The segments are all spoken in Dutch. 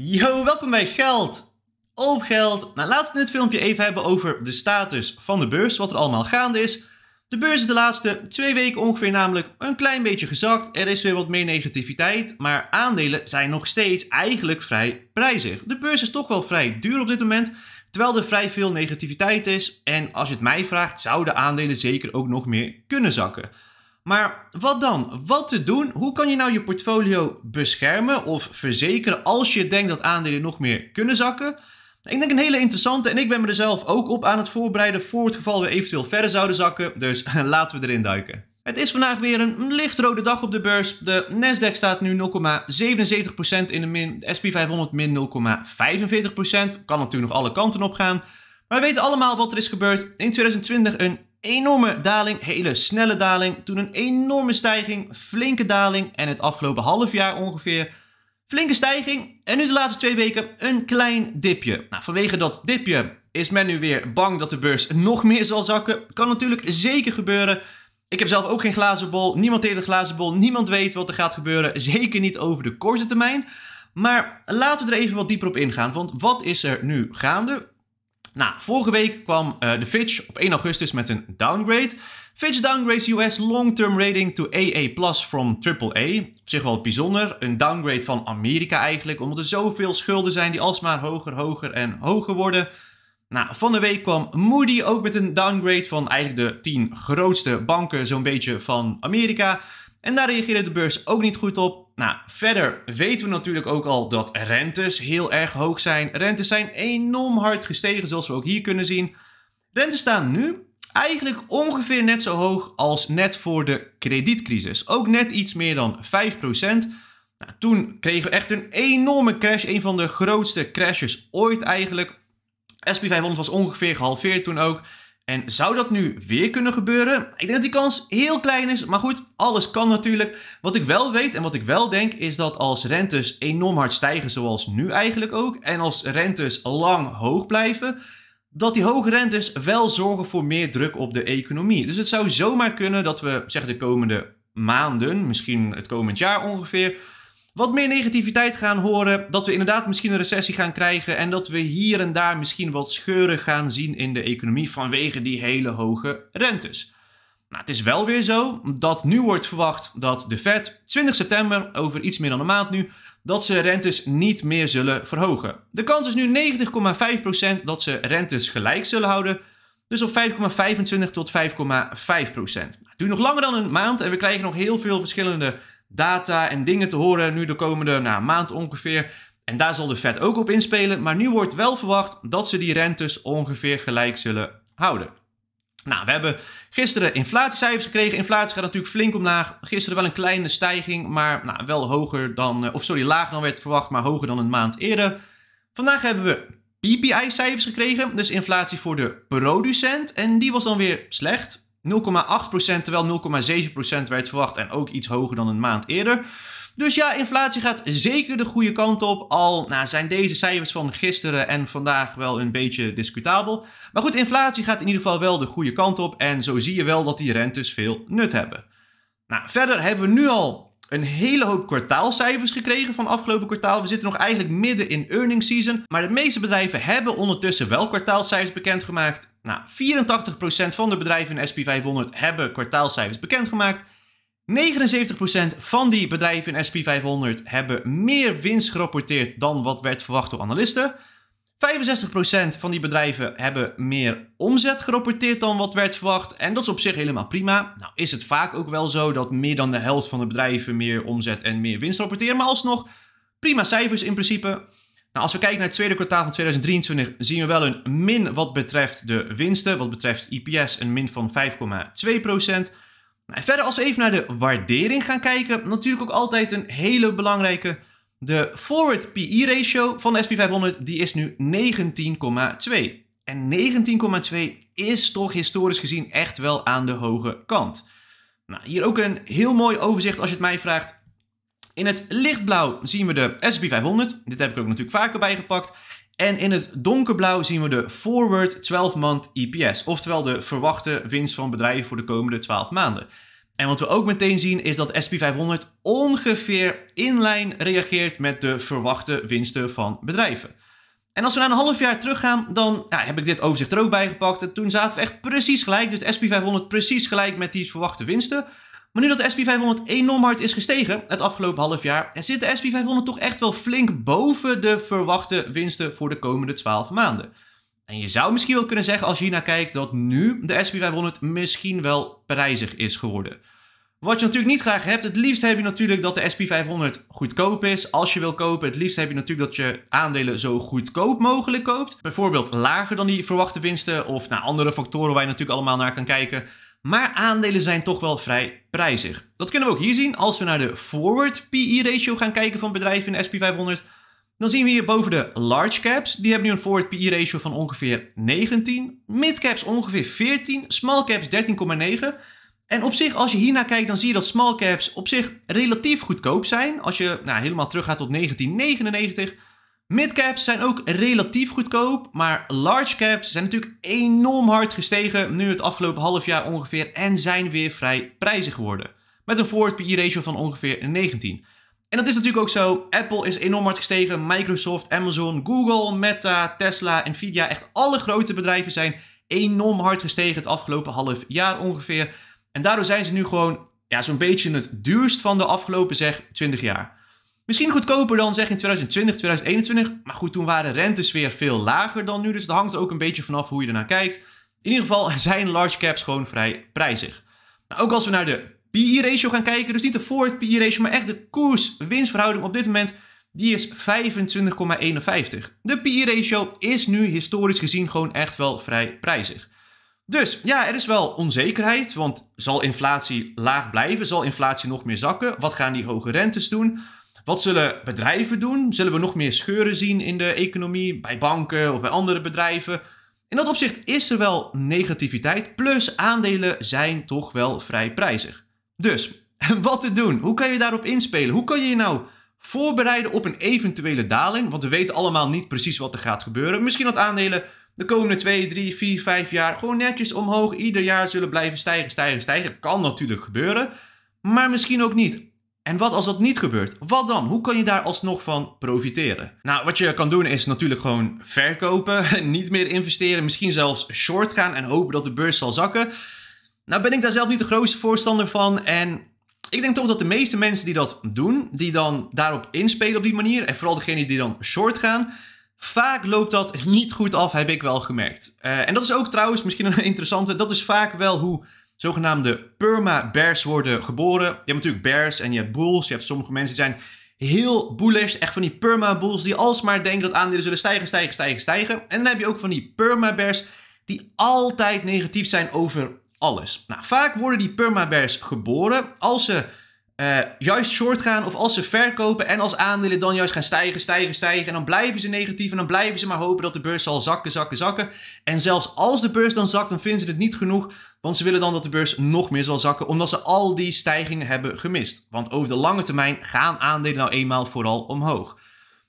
Yo, welkom bij Geld op Geld. Nou, laten we dit filmpje even hebben over de status van de beurs, wat er allemaal gaande is. De beurs is de laatste twee weken ongeveer namelijk een klein beetje gezakt. Er is weer wat meer negativiteit, maar aandelen zijn nog steeds eigenlijk vrij prijzig. De beurs is toch wel vrij duur op dit moment, terwijl er vrij veel negativiteit is. En als je het mij vraagt, zouden aandelen zeker ook nog meer kunnen zakken. Maar wat dan? Wat te doen? Hoe kan je nou je portfolio beschermen of verzekeren als je denkt dat aandelen nog meer kunnen zakken? Ik denk een hele interessante en ik ben me er zelf ook op aan het voorbereiden voor het geval we eventueel verder zouden zakken. Dus laten we erin duiken. Het is vandaag weer een lichtrode dag op de beurs. De Nasdaq staat nu 0,77% in de min, de SP 500 min 0,45%. Kan natuurlijk nog alle kanten op gaan. Maar we weten allemaal wat er is gebeurd. In 2020 een enorme daling, hele snelle daling, toen een enorme stijging, flinke daling en het afgelopen half jaar ongeveer flinke stijging. En nu de laatste twee weken een klein dipje. Nou, vanwege dat dipje is men nu weer bang dat de beurs nog meer zal zakken. Kan natuurlijk zeker gebeuren. Ik heb zelf ook geen glazen bol. Niemand heeft een glazen bol. Niemand weet wat er gaat gebeuren. Zeker niet over de korte termijn. Maar laten we er even wat dieper op ingaan. Want wat is er nu gaande? Nou, vorige week kwam eh, de Fitch op 1 augustus met een downgrade. Fitch downgrades US long-term rating to AA+, from AAA. Op zich wel bijzonder, een downgrade van Amerika eigenlijk, omdat er zoveel schulden zijn die alsmaar hoger, hoger en hoger worden. Nou, van de week kwam Moody ook met een downgrade van eigenlijk de 10 grootste banken zo'n beetje van Amerika. En daar reageerde de beurs ook niet goed op. Nou, verder weten we natuurlijk ook al dat rentes heel erg hoog zijn. Rentes zijn enorm hard gestegen, zoals we ook hier kunnen zien. Rentes staan nu eigenlijk ongeveer net zo hoog als net voor de kredietcrisis. Ook net iets meer dan 5%. Nou, toen kregen we echt een enorme crash, een van de grootste crashes ooit eigenlijk. SP 500 was ongeveer gehalveerd toen ook. En zou dat nu weer kunnen gebeuren? Ik denk dat die kans heel klein is, maar goed, alles kan natuurlijk. Wat ik wel weet en wat ik wel denk is dat als rentes enorm hard stijgen, zoals nu eigenlijk ook, en als rentes lang hoog blijven, dat die hoge rentes wel zorgen voor meer druk op de economie. Dus het zou zomaar kunnen dat we, zeg de komende maanden, misschien het komend jaar ongeveer, wat meer negativiteit gaan horen. Dat we inderdaad misschien een recessie gaan krijgen. En dat we hier en daar misschien wat scheuren gaan zien in de economie vanwege die hele hoge rentes. Nou, het is wel weer zo dat nu wordt verwacht dat de Fed 20 september, over iets meer dan een maand nu, dat ze rentes niet meer zullen verhogen. De kans is nu 90,5% dat ze rentes gelijk zullen houden. Dus op 5,25 tot 5,5 procent. Het duurt nog langer dan een maand en we krijgen nog heel veel verschillende data en dingen te horen nu de komende nou, maand ongeveer. En daar zal de Fed ook op inspelen. Maar nu wordt wel verwacht dat ze die rentes ongeveer gelijk zullen houden. Nou, we hebben gisteren inflatiecijfers gekregen. Inflatie gaat natuurlijk flink omlaag. Gisteren wel een kleine stijging, maar nou, wel hoger dan, eh, of sorry, laag dan werd verwacht, maar hoger dan een maand eerder. Vandaag hebben we PPI-cijfers gekregen, dus inflatie voor de producent. En die was dan weer slecht. 0,8% terwijl 0,7% werd verwacht en ook iets hoger dan een maand eerder. Dus ja, inflatie gaat zeker de goede kant op. Al nou, zijn deze cijfers van gisteren en vandaag wel een beetje discutabel. Maar goed, inflatie gaat in ieder geval wel de goede kant op. En zo zie je wel dat die rentes veel nut hebben. Nou, verder hebben we nu al een hele hoop kwartaalcijfers gekregen van afgelopen kwartaal. We zitten nog eigenlijk midden in earnings season. Maar de meeste bedrijven hebben ondertussen wel kwartaalcijfers bekendgemaakt. Nou, 84% van de bedrijven in SP 500 hebben kwartaalcijfers bekendgemaakt. 79% van die bedrijven in SP 500 hebben meer winst gerapporteerd dan wat werd verwacht door analisten. 65% van die bedrijven hebben meer omzet gerapporteerd dan wat werd verwacht. En dat is op zich helemaal prima. Nou is het vaak ook wel zo dat meer dan de helft van de bedrijven meer omzet en meer winst rapporteren. Maar alsnog, prima cijfers in principe. Nou, als we kijken naar het tweede kwartaal van 2023 zien we wel een min wat betreft de winsten. Wat betreft IPS een min van 5,2%. Nou, verder als we even naar de waardering gaan kijken, natuurlijk ook altijd een hele belangrijke de forward PE ratio van de SP 500 die is nu 19,2. En 19,2 is toch historisch gezien echt wel aan de hoge kant. Nou, hier ook een heel mooi overzicht als je het mij vraagt. In het lichtblauw zien we de SP 500. Dit heb ik ook natuurlijk vaker bijgepakt. En in het donkerblauw zien we de forward 12-maand EPS, oftewel de verwachte winst van bedrijven voor de komende 12 maanden. En wat we ook meteen zien is dat SP500 ongeveer in lijn reageert met de verwachte winsten van bedrijven. En als we naar een half jaar teruggaan, dan ja, heb ik dit overzicht er ook bij gepakt. En toen zaten we echt precies gelijk, dus SP500 precies gelijk met die verwachte winsten. Maar nu dat de SP500 enorm hard is gestegen het afgelopen half jaar, zit de SP500 toch echt wel flink boven de verwachte winsten voor de komende 12 maanden. En je zou misschien wel kunnen zeggen als je hiernaar kijkt dat nu de SP 500 misschien wel prijzig is geworden. Wat je natuurlijk niet graag hebt, het liefst heb je natuurlijk dat de SP 500 goedkoop is. Als je wil kopen, het liefst heb je natuurlijk dat je aandelen zo goedkoop mogelijk koopt. Bijvoorbeeld lager dan die verwachte winsten of naar andere factoren waar je natuurlijk allemaal naar kan kijken. Maar aandelen zijn toch wel vrij prijzig. Dat kunnen we ook hier zien als we naar de forward PE ratio gaan kijken van bedrijven in de SP 500. Dan zien we hier boven de large caps. Die hebben nu een forward PE ratio van ongeveer 19. Mid caps ongeveer 14. Small caps 13,9. En op zich, als je hiernaar kijkt, dan zie je dat small caps op zich relatief goedkoop zijn. Als je nou, helemaal teruggaat tot 1999. Mid caps zijn ook relatief goedkoop. Maar large caps zijn natuurlijk enorm hard gestegen. Nu het afgelopen half jaar ongeveer. En zijn weer vrij prijzig geworden. Met een forward PE ratio van ongeveer 19. En dat is natuurlijk ook zo. Apple is enorm hard gestegen. Microsoft, Amazon, Google, Meta, Tesla, Nvidia. Echt alle grote bedrijven zijn enorm hard gestegen het afgelopen half jaar ongeveer. En daardoor zijn ze nu gewoon ja, zo'n beetje het duurst van de afgelopen zeg 20 jaar. Misschien goedkoper dan zeg in 2020, 2021. Maar goed, toen waren rentes weer veel lager dan nu. Dus dat hangt er ook een beetje vanaf hoe je ernaar kijkt. In ieder geval zijn large caps gewoon vrij prijzig. Nou, ook als we naar de PI e ratio gaan kijken. Dus niet de forward PI e ratio maar echt de koers-winstverhouding op dit moment. Die is 25,51. De PI e ratio is nu historisch gezien gewoon echt wel vrij prijzig. Dus ja, er is wel onzekerheid, want zal inflatie laag blijven? Zal inflatie nog meer zakken? Wat gaan die hoge rentes doen? Wat zullen bedrijven doen? Zullen we nog meer scheuren zien in de economie, bij banken of bij andere bedrijven? In dat opzicht is er wel negativiteit, plus aandelen zijn toch wel vrij prijzig. Dus, wat te doen? Hoe kan je daarop inspelen? Hoe kan je je nou voorbereiden op een eventuele daling? Want we weten allemaal niet precies wat er gaat gebeuren. Misschien dat aandelen de komende 2, 3, 4, 5 jaar gewoon netjes omhoog ieder jaar zullen blijven stijgen, stijgen, stijgen. Kan natuurlijk gebeuren, maar misschien ook niet. En wat als dat niet gebeurt? Wat dan? Hoe kan je daar alsnog van profiteren? Nou, wat je kan doen is natuurlijk gewoon verkopen, niet meer investeren, misschien zelfs short gaan en hopen dat de beurs zal zakken. Nou ben ik daar zelf niet de grootste voorstander van en ik denk toch dat de meeste mensen die dat doen, die dan daarop inspelen op die manier, en vooral degenen die dan short gaan, vaak loopt dat niet goed af, heb ik wel gemerkt. Eh, en dat is ook trouwens misschien een interessante, dat is vaak wel hoe zogenaamde perma-bears worden geboren. Je hebt natuurlijk bears en je hebt bulls, je hebt sommige mensen die zijn heel bullish, echt van die perma-bulls die alsmaar denken dat aandelen zullen stijgen, stijgen, stijgen, stijgen. En dan heb je ook van die perma-bears die altijd negatief zijn over alles. Nou, vaak worden die permabears geboren als ze eh, juist short gaan of als ze verkopen en als aandelen dan juist gaan stijgen, stijgen, stijgen. En dan blijven ze negatief en dan blijven ze maar hopen dat de beurs zal zakken, zakken, zakken. En zelfs als de beurs dan zakt, dan vinden ze het niet genoeg, want ze willen dan dat de beurs nog meer zal zakken, omdat ze al die stijgingen hebben gemist. Want over de lange termijn gaan aandelen nou eenmaal vooral omhoog.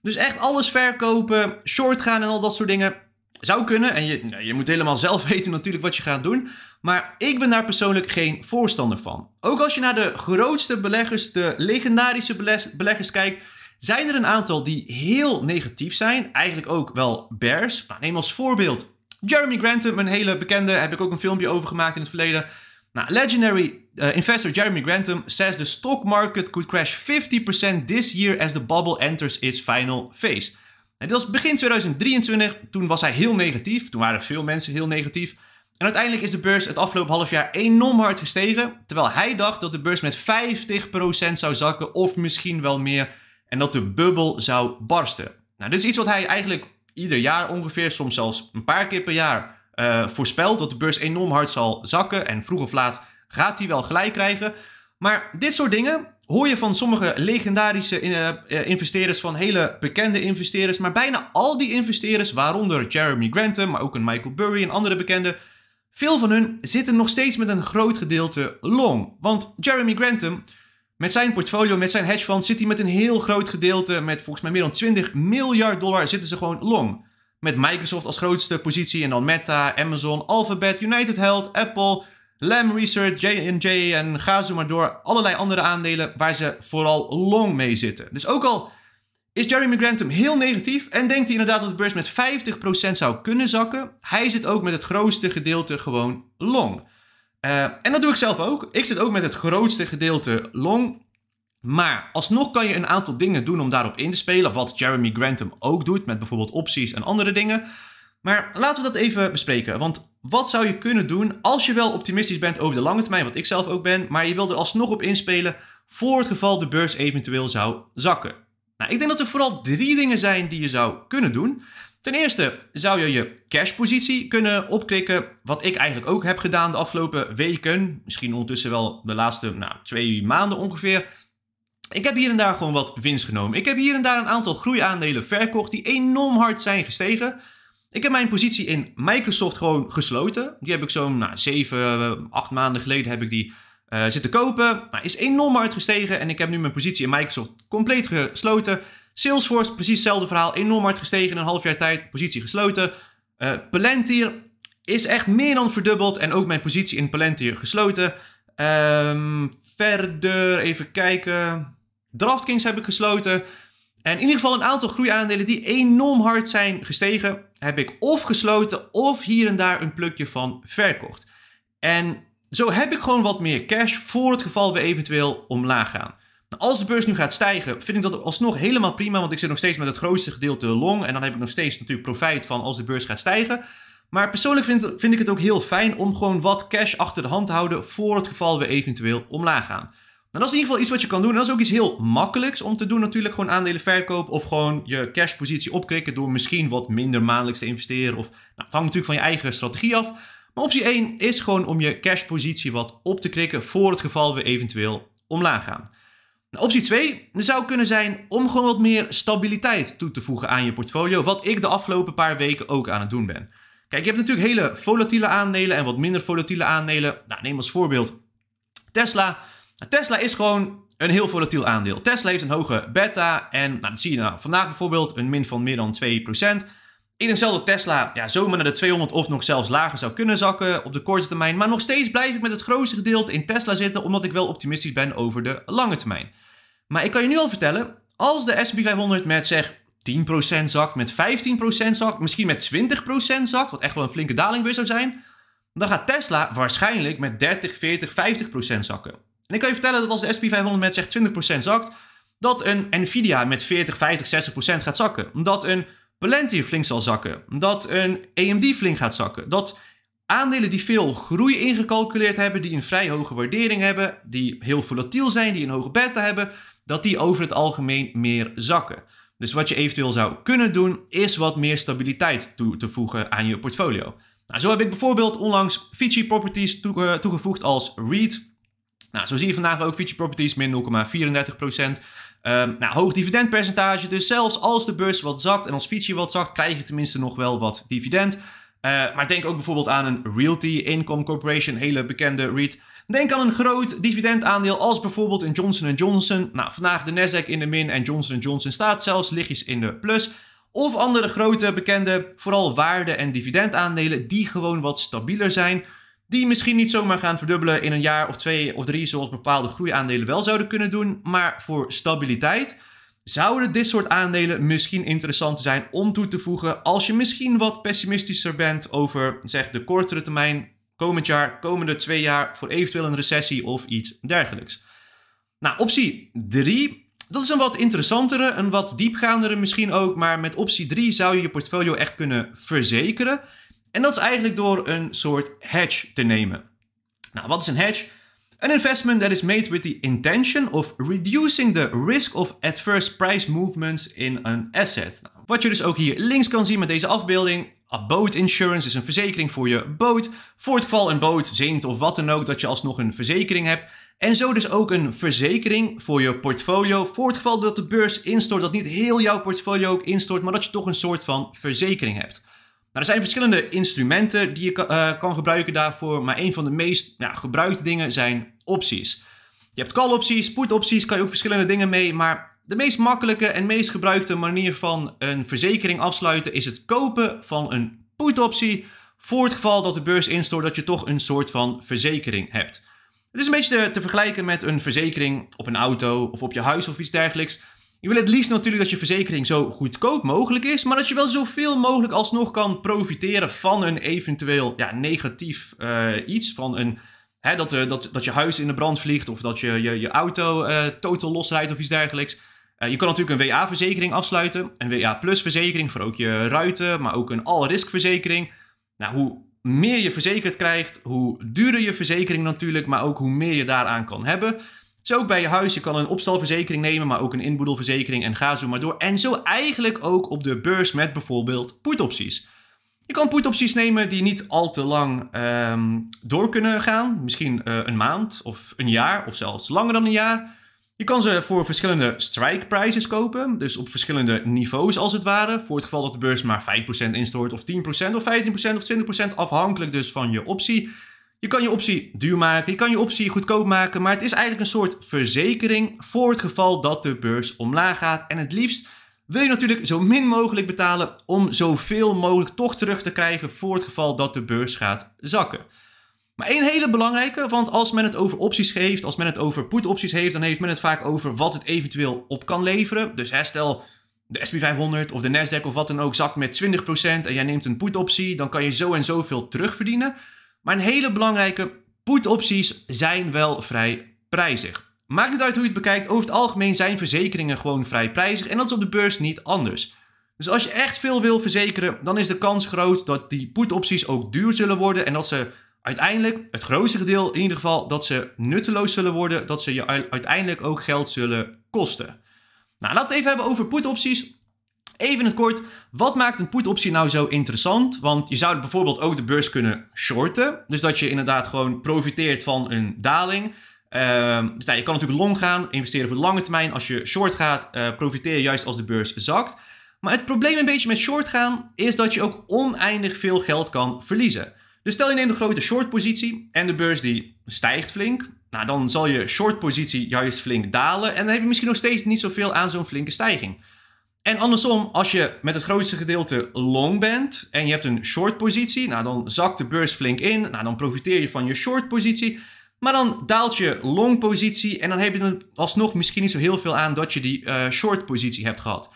Dus echt alles verkopen, short gaan en al dat soort dingen zou kunnen, en je, nou, je moet helemaal zelf weten natuurlijk wat je gaat doen. Maar ik ben daar persoonlijk geen voorstander van. Ook als je naar de grootste beleggers, de legendarische beleggers kijkt, zijn er een aantal die heel negatief zijn. Eigenlijk ook wel bears. Maar nou, neem als voorbeeld Jeremy Grantham, een hele bekende. Heb ik ook een filmpje over gemaakt in het verleden. Nou, legendary eh, investor Jeremy Grantham says the stock market could crash 50% this year as the bubble enters its final phase. En dit was begin 2023, toen was hij heel negatief, toen waren veel mensen heel negatief. En uiteindelijk is de beurs het afgelopen half jaar enorm hard gestegen, terwijl hij dacht dat de beurs met 50% zou zakken of misschien wel meer en dat de bubbel zou barsten. Nou, dit is iets wat hij eigenlijk ieder jaar ongeveer, soms zelfs een paar keer per jaar, uh, voorspelt dat de beurs enorm hard zal zakken en vroeg of laat gaat hij wel gelijk krijgen. Maar dit soort dingen, hoor je van sommige legendarische eh, eh, investeerders, van hele bekende investeerders, maar bijna al die investeerders, waaronder Jeremy Grantham, maar ook een Michael Burry en andere bekende, veel van hun zitten nog steeds met een groot gedeelte long. Want Jeremy Grantham, met zijn portfolio, met zijn hedge fund, zit hij met een heel groot gedeelte, met volgens mij meer dan 20 miljard dollar, zitten ze gewoon long. Met Microsoft als grootste positie en dan Meta, Amazon, Alphabet, United Health, Apple, Lam Research, J&J en ga zo maar door. Allerlei andere aandelen waar ze vooral long mee zitten. Dus ook al is Jeremy Grantham heel negatief en denkt hij inderdaad dat de beurs met 50% zou kunnen zakken, hij zit ook met het grootste gedeelte gewoon long. Eh, en dat doe ik zelf ook. Ik zit ook met het grootste gedeelte long. Maar alsnog kan je een aantal dingen doen om daarop in te spelen. Wat Jeremy Grantham ook doet met bijvoorbeeld opties en andere dingen. Maar laten we dat even bespreken. Want wat zou je kunnen doen als je wel optimistisch bent over de lange termijn, wat ik zelf ook ben, maar je wil er alsnog op inspelen voor het geval de beurs eventueel zou zakken? Nou, ik denk dat er vooral drie dingen zijn die je zou kunnen doen. Ten eerste zou je je cashpositie kunnen opkrikken, wat ik eigenlijk ook heb gedaan de afgelopen weken, misschien ondertussen wel de laatste nou, twee maanden ongeveer. Ik heb hier en daar gewoon wat winst genomen. Ik heb hier en daar een aantal groeiaandelen verkocht die enorm hard zijn gestegen. Ik heb mijn positie in Microsoft gewoon gesloten. Die heb ik zo'n nou, 7, 8 maanden geleden heb ik die uh, zitten kopen. Nou, is enorm hard gestegen en ik heb nu mijn positie in Microsoft compleet gesloten. Salesforce, precies hetzelfde verhaal. Enorm hard gestegen in een half jaar tijd. Positie gesloten. Uh, Palantir is echt meer dan verdubbeld. En ook mijn positie in Palantir gesloten. Ehm, verder even kijken. DraftKings heb ik gesloten. En in ieder geval een aantal groeiaandelen die enorm hard zijn gestegen heb ik of gesloten of hier en daar een plukje van verkocht. En zo heb ik gewoon wat meer cash voor het geval we eventueel omlaag gaan. Nou, als de beurs nu gaat stijgen, vind ik dat alsnog helemaal prima, want ik zit nog steeds met het grootste gedeelte long en dan heb ik nog steeds natuurlijk profijt van als de beurs gaat stijgen. Maar persoonlijk vind, vind ik het ook heel fijn om gewoon wat cash achter de hand te houden voor het geval we eventueel omlaag gaan dat is in ieder geval iets wat je kan doen. En dat is ook iets heel makkelijks om te doen natuurlijk. Gewoon aandelen verkopen of gewoon je cashpositie opkrikken door misschien wat minder maandelijks te investeren. Of, nou, het hangt natuurlijk van je eigen strategie af. Maar optie 1 is gewoon om je cashpositie wat op te krikken voor het geval we eventueel omlaag gaan. Nou, optie 2 zou kunnen zijn om gewoon wat meer stabiliteit toe te voegen aan je portfolio. Wat ik de afgelopen paar weken ook aan het doen ben. Kijk, je hebt natuurlijk hele volatiele aandelen en wat minder volatiele aandelen. Nou, neem als voorbeeld Tesla. Tesla is gewoon een heel volatiel aandeel. Tesla heeft een hoge beta en nou, dat zie je nou, vandaag bijvoorbeeld een min van meer dan 2%. Ik denk zelf dat Tesla ja, zomaar naar de 200 of nog zelfs lager zou kunnen zakken op de korte termijn. Maar nog steeds blijf ik met het grootste gedeelte in Tesla zitten omdat ik wel optimistisch ben over de lange termijn. Maar ik kan je nu al vertellen, als de S&P 500 met zeg 10% zakt, met 15% zakt, misschien met 20% zakt, wat echt wel een flinke daling weer zou zijn, dan gaat Tesla waarschijnlijk met 30, 40, 50% zakken. En ik kan je vertellen dat als de SP500 met zeg 20% zakt, dat een Nvidia met 40, 50, 60% gaat zakken. dat een Palantir flink zal zakken. Dat een AMD flink gaat zakken. Dat aandelen die veel groei ingecalculeerd hebben, die een vrij hoge waardering hebben, die heel volatiel zijn, die een hoge beta hebben, dat die over het algemeen meer zakken. Dus wat je eventueel zou kunnen doen, is wat meer stabiliteit toe te voegen aan je portfolio. Nou, zo heb ik bijvoorbeeld onlangs Fiji Properties toegevoegd als REIT. Nou, zo zie je vandaag ook Fitch Properties min 0,34%. Um, ehm, nou, hoog dividendpercentage, dus zelfs als de beurs wat zakt en als Fitch wat zakt, krijg je tenminste nog wel wat dividend. Eh, maar denk ook bijvoorbeeld aan een Realty Income Corporation, hele bekende REIT. Denk aan een groot dividendaandeel als bijvoorbeeld een Johnson Johnson. Nou, vandaag de Nasdaq in de min en Johnson Johnson staat zelfs lichtjes in de plus. Of andere grote bekende, vooral waarde- en dividendaandelen die gewoon wat stabieler zijn. Die misschien niet zomaar gaan verdubbelen in een jaar of twee of drie, zoals bepaalde groeiaandelen wel zouden kunnen doen. Maar voor stabiliteit zouden dit soort aandelen misschien interessant zijn om toe te voegen als je misschien wat pessimistischer bent over zeg, de kortere termijn, komend jaar, komende twee jaar, voor eventueel een recessie of iets dergelijks. Nou, optie 3, dat is een wat interessantere, een wat diepgaandere misschien ook, maar met optie 3 zou je je portfolio echt kunnen verzekeren. En dat is eigenlijk door een soort hedge te nemen. Nou, wat is een hedge? Een investment that is made with the intention of reducing the risk of adverse price movements in an asset. Nou, wat je dus ook hier links kan zien met deze afbeelding. A boat insurance is een verzekering voor je boot. Voor het geval een boot zinkt of wat dan ook, dat je alsnog een verzekering hebt. En zo dus ook een verzekering voor je portfolio. Voor het geval dat de beurs instort, dat niet heel jouw portfolio ook instort, maar dat je toch een soort van verzekering hebt. Nou, er zijn verschillende instrumenten die je kan, eh, kan gebruiken daarvoor, maar een van de meest ja, gebruikte dingen zijn opties. Je hebt call-opties, put-opties, kan je ook verschillende dingen mee, maar de meest makkelijke en meest gebruikte manier van een verzekering afsluiten is het kopen van een put-optie voor het geval dat de beurs instort dat je toch een soort van verzekering hebt. Het is een beetje te, te vergelijken met een verzekering op een auto of op je huis of iets dergelijks. Je wil het liefst natuurlijk dat je verzekering zo goedkoop mogelijk is, maar dat je wel zoveel mogelijk alsnog kan profiteren van een eventueel ja, negatief eh, iets. Van een, hè, dat, uh, dat, dat je huis in de brand vliegt of dat je je, je auto total eh, totaal losrijdt of iets dergelijks. je kan natuurlijk een WA-verzekering afsluiten, een WA Plus verzekering voor ook je ruiten, maar ook een all-risk verzekering. Nou, hoe meer je verzekerd krijgt, hoe duurder je verzekering natuurlijk, maar ook hoe meer je daaraan kan hebben. Zo ook bij je huis. Je kan een opstalverzekering nemen, maar ook een inboedelverzekering en ga zo maar door. En zo eigenlijk ook op de beurs met bijvoorbeeld putopties. Je kan putopties nemen die niet al te lang ehm, door kunnen gaan. Misschien eh, een maand of een jaar of zelfs langer dan een jaar. Je kan ze voor verschillende strike prices kopen, dus op verschillende niveaus als het ware. Voor het geval dat de beurs maar 5% instort of 10% of 15% of 20% afhankelijk dus van je optie. Je kan je optie duur maken, je kan je optie goedkoop maken, maar het is eigenlijk een soort verzekering voor het geval dat de beurs omlaag gaat. En het liefst wil je natuurlijk zo min mogelijk betalen om zoveel mogelijk toch terug te krijgen voor het geval dat de beurs gaat zakken. Maar één hele belangrijke, want als men het over opties heeft, als men het over put-opties heeft, dan heeft men het vaak over wat het eventueel op kan leveren. Dus herstel de SP 500 of de Nasdaq of wat dan ook zakt met 20% en jij neemt een put-optie, dan kan je zo en zoveel terugverdienen. Maar een hele belangrijke put-opties zijn wel vrij prijzig. Maakt niet uit hoe je het bekijkt, over het algemeen zijn verzekeringen gewoon vrij prijzig en dat is op de beurs niet anders. Dus als je echt veel wil verzekeren, dan is de kans groot dat die put-opties ook duur zullen worden en dat ze uiteindelijk, het grootste gedeelte in ieder geval, dat ze nutteloos zullen worden, dat ze je uiteindelijk ook geld zullen kosten. Nou, laten we het even hebben over put-opties. Even in het kort, wat maakt een put-optie nou zo interessant? Want je zou bijvoorbeeld ook de beurs kunnen shorten. Dus dat je inderdaad gewoon profiteert van een daling. Ehm, dus nou, je kan natuurlijk long gaan, investeren voor de lange termijn. Als je short gaat, eh, profiteer je juist als de beurs zakt. Maar het probleem een beetje met short gaan is dat je ook oneindig veel geld kan verliezen. Dus stel je neemt een grote short positie en de beurs die stijgt flink. Nou, dan zal je shortpositie juist flink dalen en dan heb je misschien nog steeds niet zoveel aan zo'n flinke stijging. En andersom, als je met het grootste gedeelte long bent en je hebt een short positie, nou dan zakt de beurs flink in. Nou dan profiteer je van je short positie. Maar dan daalt je long positie en dan heb je er alsnog misschien niet zo heel veel aan dat je die eh, short positie hebt gehad.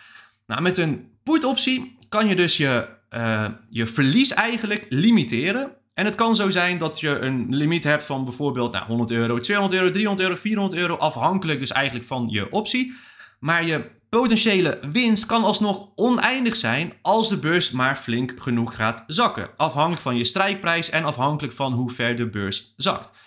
Nou, met een put optie kan je dus je, eh, je verlies eigenlijk limiteren. En het kan zo zijn dat je een limiet hebt van bijvoorbeeld nou, 100 euro, 200 euro, 300 euro, 400 euro, afhankelijk dus eigenlijk van je optie. Maar je potentiële winst kan alsnog oneindig zijn als de beurs maar flink genoeg gaat zakken. Afhankelijk van je strijkprijs en afhankelijk van hoe ver de beurs zakt.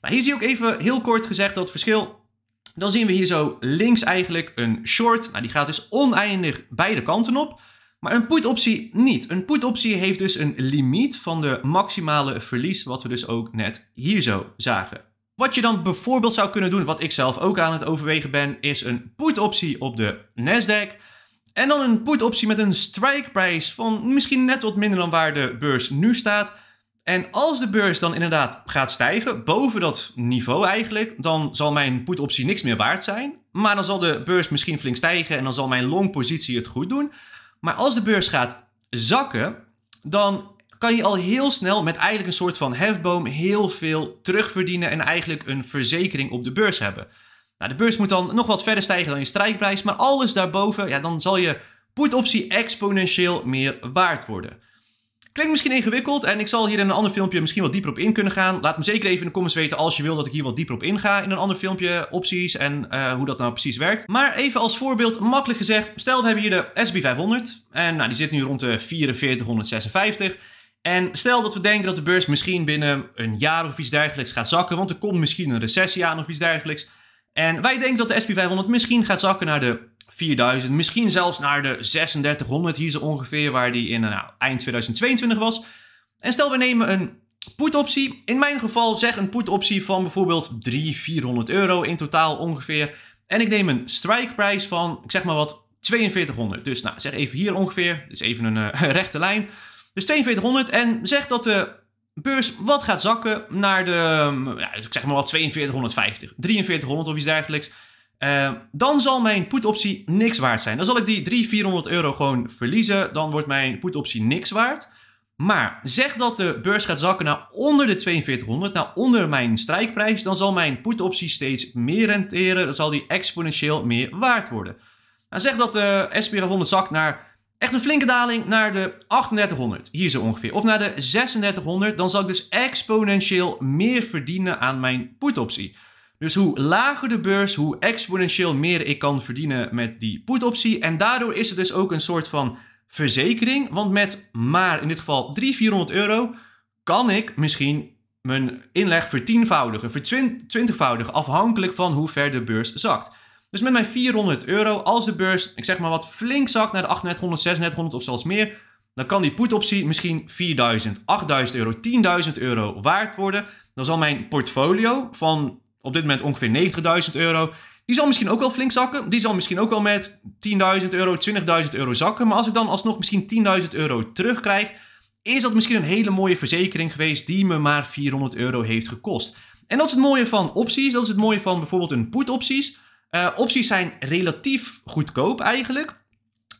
Nou, hier zie je ook even heel kort gezegd dat verschil. Dan zien we hier zo links eigenlijk een short. Nou, die gaat dus oneindig beide kanten op. Maar een put-optie niet. Een put-optie heeft dus een limiet van de maximale verlies, wat we dus ook net hier zo zagen. Wat je dan bijvoorbeeld zou kunnen doen, wat ik zelf ook aan het overwegen ben, is een put-optie op de Nasdaq. En dan een put-optie met een strikeprijs van misschien net wat minder dan waar de beurs nu staat. En als de beurs dan inderdaad gaat stijgen, boven dat niveau eigenlijk, dan zal mijn put-optie niks meer waard zijn. Maar dan zal de beurs misschien flink stijgen en dan zal mijn long-positie het goed doen. Maar als de beurs gaat zakken, dan kan je al heel snel met eigenlijk een soort van hefboom heel veel terugverdienen en eigenlijk een verzekering op de beurs hebben. Nou, de beurs moet dan nog wat verder stijgen dan je strijkprijs, maar alles daarboven, ja, dan zal je put exponentieel meer waard worden. Klinkt misschien ingewikkeld en ik zal hier in een ander filmpje misschien wat dieper op in kunnen gaan. Laat me zeker even in de comments weten als je wil dat ik hier wat dieper op inga in een ander filmpje, opties en eh, hoe dat nou precies werkt. Maar even als voorbeeld, makkelijk gezegd, stel we hebben hier de SP 500 en nou, die zit nu rond de 4456. En stel dat we denken dat de beurs misschien binnen een jaar of iets dergelijks gaat zakken, want er komt misschien een recessie aan of iets dergelijks. En wij denken dat de SP 500 misschien gaat zakken naar de 4000, misschien zelfs naar de 3600 hier zo ongeveer, waar die in nou, eind 2022 was. En stel we nemen een put-optie. In mijn geval zeg een put-optie van bijvoorbeeld 300, 400 euro in totaal ongeveer. En ik neem een strikeprijs van, ik zeg maar wat, 4200. Dus nou, zeg even hier ongeveer, dus even een eh, rechte lijn. Dus 4200 en zeg dat de beurs wat gaat zakken naar de, ja, dus ik zeg maar wat, 4250, 4300 of iets dergelijks. Eh, dan zal mijn putoptie optie niks waard zijn. Dan zal ik die 300, euro gewoon verliezen. Dan wordt mijn putoptie optie niks waard. Maar zeg dat de beurs gaat zakken naar onder de 4200, naar onder mijn strijkprijs, dan zal mijn put-optie steeds meer renteren. Dan zal die exponentieel meer waard worden. En nou, zeg dat de SP 100 zakt naar Echt een flinke daling naar de 3800, hier zo ongeveer. Of naar de 3600, dan zal ik dus exponentieel meer verdienen aan mijn putoptie. Dus hoe lager de beurs, hoe exponentieel meer ik kan verdienen met die putoptie. En daardoor is het dus ook een soort van verzekering. Want met maar in dit geval 300, 400 euro kan ik misschien mijn inleg vertienvoudigen, vertwintigvoudigen, afhankelijk van hoe ver de beurs zakt. Dus met mijn 400 euro, als de beurs, ik zeg maar wat, flink zakt naar de 800, 3600 of zelfs meer, dan kan die put-optie misschien 4000, 8000 euro, 10.000 euro waard worden. Dan zal mijn portfolio van op dit moment ongeveer 90.000 euro, die zal misschien ook wel flink zakken. Die zal misschien ook wel met 10.000 euro, 20.000 euro zakken. Maar als ik dan alsnog misschien 10.000 euro terugkrijg, is dat misschien een hele mooie verzekering geweest die me maar 400 euro heeft gekost. En dat is het mooie van opties. Dat is het mooie van bijvoorbeeld een put-opties. Eh, opties zijn relatief goedkoop eigenlijk.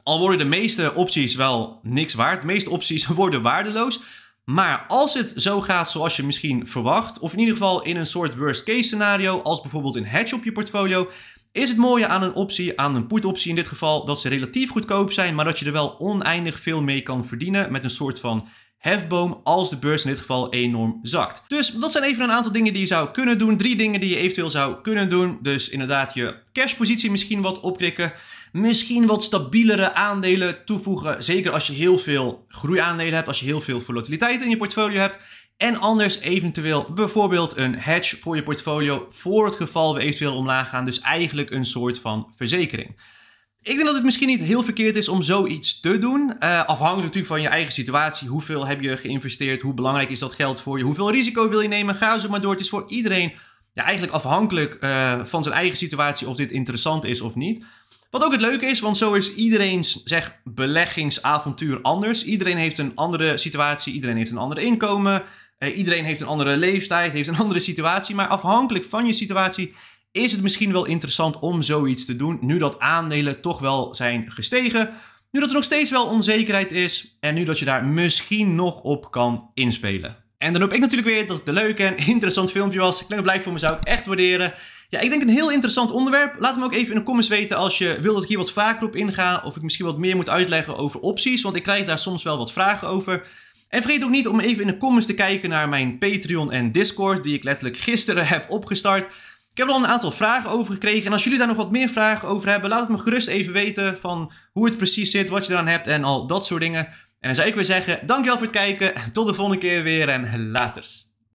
Al worden de meeste opties wel niks waard. De meeste opties worden waardeloos. Maar als het zo gaat zoals je misschien verwacht, of in ieder geval in een soort worst case scenario, als bijvoorbeeld een hedge op je portfolio, is het mooie aan een optie, aan een put optie in dit geval, dat ze relatief goedkoop zijn, maar dat je er wel oneindig veel mee kan verdienen met een soort van hefboom als de beurs in dit geval enorm zakt. Dus dat zijn even een aantal dingen die je zou kunnen doen. Drie dingen die je eventueel zou kunnen doen. Dus inderdaad je cashpositie misschien wat opkrikken. Misschien wat stabielere aandelen toevoegen. Zeker als je heel veel groeiaandelen hebt. Als je heel veel volatiliteit in je portfolio hebt. En anders eventueel bijvoorbeeld een hedge voor je portfolio. Voor het geval we eventueel omlaag gaan. Dus eigenlijk een soort van verzekering. Ik denk dat het misschien niet heel verkeerd is om zoiets te doen. Eh, afhankelijk natuurlijk van je eigen situatie. Hoeveel heb je geïnvesteerd? Hoe belangrijk is dat geld voor je? Hoeveel risico wil je nemen? Ga zo maar door. Het is voor iedereen ja, eigenlijk afhankelijk eh, van zijn eigen situatie of dit interessant is of niet. Wat ook het leuke is, want zo is iedereen's zeg, beleggingsavontuur anders. Iedereen heeft een andere situatie, iedereen heeft een ander inkomen, eh, iedereen heeft een andere leeftijd, heeft een andere situatie. Maar afhankelijk van je situatie is het misschien wel interessant om zoiets te doen, nu dat aandelen toch wel zijn gestegen, nu dat er nog steeds wel onzekerheid is en nu dat je daar misschien nog op kan inspelen. En dan hoop ik natuurlijk weer dat het een leuk en interessant filmpje was. Kleine blijk voor me zou ik echt waarderen. Ja, ik denk een heel interessant onderwerp. Laat me ook even in de comments weten als je wilt dat ik hier wat vaker op inga. Of ik misschien wat meer moet uitleggen over opties. Want ik krijg daar soms wel wat vragen over. En vergeet ook niet om even in de comments te kijken naar mijn Patreon en Discord. Die ik letterlijk gisteren heb opgestart heb al een aantal vragen over gekregen. En als jullie daar nog wat meer vragen over hebben, laat het me gerust even weten van hoe het precies zit, wat je eraan hebt en al dat soort dingen. En dan zou ik weer zeggen, dankjewel voor het kijken. Tot de volgende keer weer en laters.